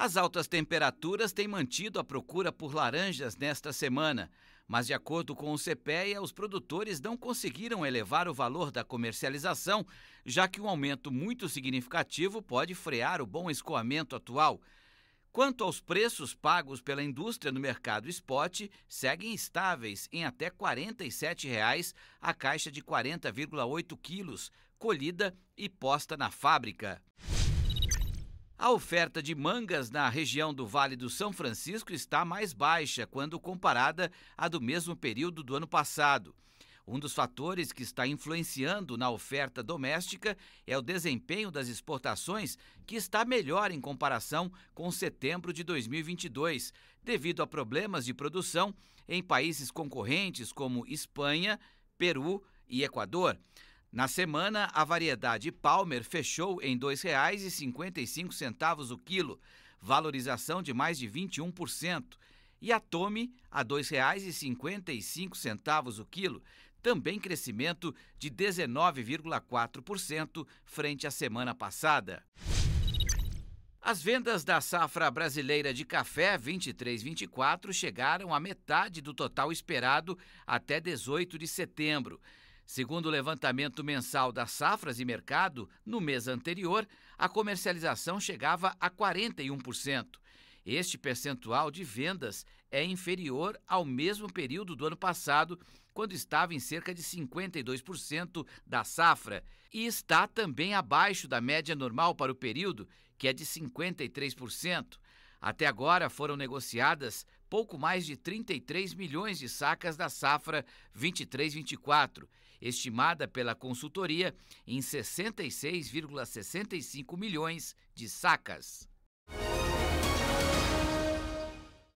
As altas temperaturas têm mantido a procura por laranjas nesta semana, mas, de acordo com o CPEA, os produtores não conseguiram elevar o valor da comercialização, já que um aumento muito significativo pode frear o bom escoamento atual. Quanto aos preços pagos pela indústria no mercado spot, seguem estáveis em até R$ 47,00 a caixa de 40,8 quilos, colhida e posta na fábrica. A oferta de mangas na região do Vale do São Francisco está mais baixa quando comparada à do mesmo período do ano passado. Um dos fatores que está influenciando na oferta doméstica é o desempenho das exportações, que está melhor em comparação com setembro de 2022, devido a problemas de produção em países concorrentes como Espanha, Peru e Equador. Na semana, a variedade Palmer fechou em R$ 2,55 o quilo, valorização de mais de 21%, e a Tome a R$ 2,55 o quilo, também crescimento de 19,4% frente à semana passada. As vendas da safra brasileira de café 23-24 chegaram à metade do total esperado até 18 de setembro. Segundo o levantamento mensal das safras e mercado, no mês anterior, a comercialização chegava a 41%. Este percentual de vendas é inferior ao mesmo período do ano passado, quando estava em cerca de 52% da safra, e está também abaixo da média normal para o período, que é de 53%. Até agora foram negociadas pouco mais de 33 milhões de sacas da safra 23-24, estimada pela consultoria em 66,65 milhões de sacas.